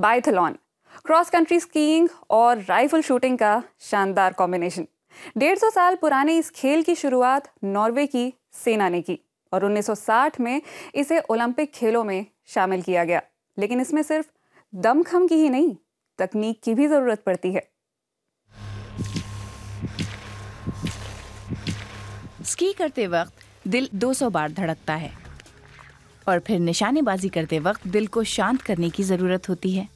बाइथलॉन cross country skiing और rifle shooting का शानदार कॉम्बिनेशन डेढ़ सौ साल पुराने इस खेल की शुरुआत नॉर्वे की सेना ने की और 1960 में इसे ओलंपिक खेलों में शामिल किया गया लेकिन इसमें सिर्फ दमखम की ही नहीं तकनीक की भी ज़रूरत पड़ती है स्की करते वक्त दिल 200 बार धड़कता है और फिर निशानेबाजी करते वक्त दिल को शांत करने की ज़रूरत होती है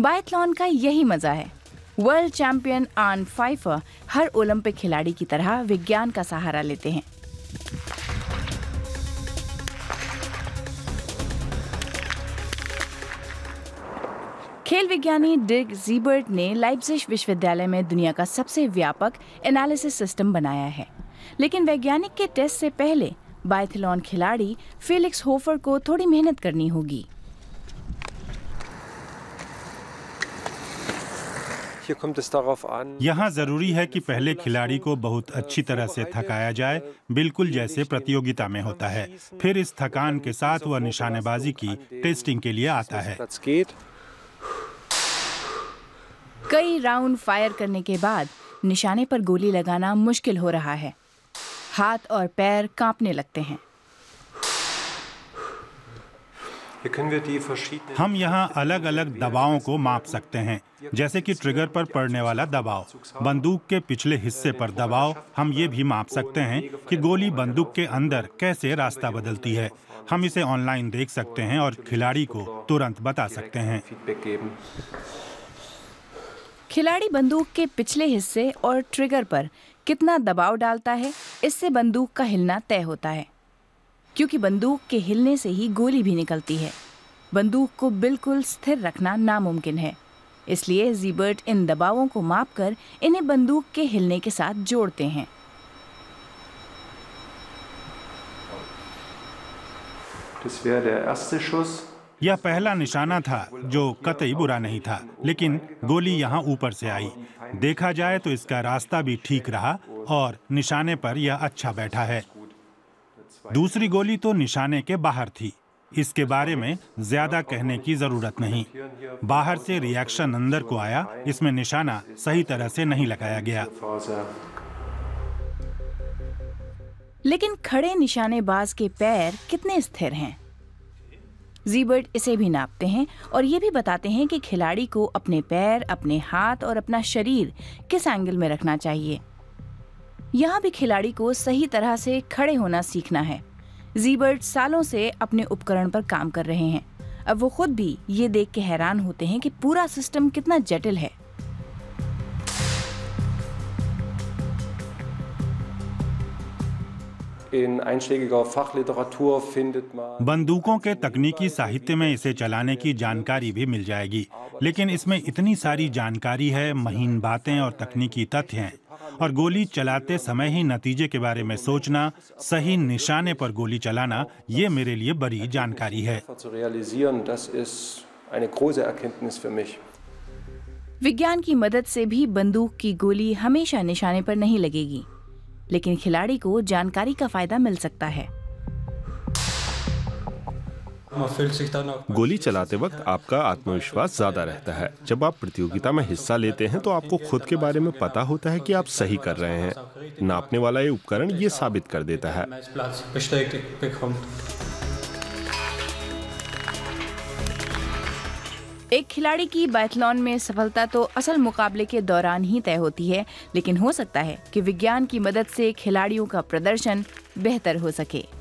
बायथलॉन का यही मज़ा है वर्ल्ड चैंपियन आन फाइफर हर ओलंपिक खिलाड़ी की तरह विज्ञान का सहारा लेते हैं खेल विज्ञानी डिग जीबर्ट ने लाइप्जिश विश्वविद्यालय में दुनिया का सबसे व्यापक एनालिसिस सिस्टम बनाया है लेकिन वैज्ञानिक के टेस्ट से पहले बाइथलॉन खिलाड़ी फेलिक्स होफर को थोड़ी मेहनत करनी होगी तो यहाँ जरूरी है कि पहले खिलाड़ी को बहुत अच्छी तरह से थकाया जाए बिल्कुल जैसे प्रतियोगिता में होता है फिर इस थकान के साथ वह निशानेबाजी की टेस्टिंग के लिए आता है कई राउंड फायर करने के बाद निशाने पर गोली लगाना मुश्किल हो रहा है हाथ और पैर कांपने लगते हैं हम यहाँ अलग अलग दबावों को माप सकते हैं जैसे कि ट्रिगर पर पड़ने वाला दबाव बंदूक के पिछले हिस्से पर दबाव हम ये भी माप सकते हैं कि गोली बंदूक के अंदर कैसे रास्ता बदलती है हम इसे ऑनलाइन देख सकते हैं और खिलाड़ी को तुरंत बता सकते हैं खिलाड़ी बंदूक के पिछले हिस्से और ट्रिगर पर कितना दबाव डालता है इससे बंदूक का हिलना तय होता है क्योंकि बंदूक के हिलने से ही गोली भी निकलती है बंदूक को बिल्कुल स्थिर रखना नामुमकिन है इसलिए जीबर्ट इन दबावों को मापकर इन्हें बंदूक के हिलने के साथ जोड़ते हैं Das wäre der erste Schuss. यह पहला निशाना था जो कतई बुरा नहीं था लेकिन गोली यहाँ ऊपर से आई देखा जाए तो इसका रास्ता भी ठीक रहा और निशाने पर यह अच्छा बैठा है दूसरी गोली तो निशाने के बाहर थी इसके बारे में ज्यादा कहने की जरूरत नहीं बाहर से रिएक्शन अंदर को आया इसमें निशाना सही तरह से नहीं लगाया गया लेकिन खड़े निशानेबाज के पैर कितने स्थिर हैं जीबर्ट इसे भी नापते हैं और ये भी बताते हैं कि खिलाड़ी को अपने पैर अपने हाथ और अपना शरीर किस एंगल में रखना चाहिए यहाँ भी खिलाड़ी को सही तरह से खड़े होना सीखना है जीबर्ट सालों से अपने उपकरण पर काम कर रहे हैं अब वो खुद भी ये देख के हैरान होते हैं कि पूरा सिस्टम कितना जटिल है बंदूकों के तकनीकी साहित्य में इसे चलाने की जानकारी भी मिल जाएगी लेकिन इसमें इतनी सारी जानकारी है महीन बातें और तकनीकी तथ्य हैं और गोली चलाते समय ही नतीजे के बारे में सोचना सही निशाने पर गोली चलाना ये मेरे लिए बड़ी जानकारी है विज्ञान की मदद से भी बंदूक की गोली हमेशा निशाने पर नहीं लगेगी लेकिन खिलाड़ी को जानकारी का फायदा मिल सकता है गोली चलाते वक्त आपका आत्मविश्वास ज्यादा रहता है जब आप प्रतियोगिता में हिस्सा लेते हैं तो आपको खुद के बारे में पता होता है कि आप सही कर रहे हैं नापने वाला ये उपकरण ये साबित कर देता है एक खिलाड़ी की बैथलॉन में सफलता तो असल मुकाबले के दौरान ही तय होती है लेकिन हो सकता है कि विज्ञान की मदद से खिलाड़ियों का प्रदर्शन बेहतर हो सके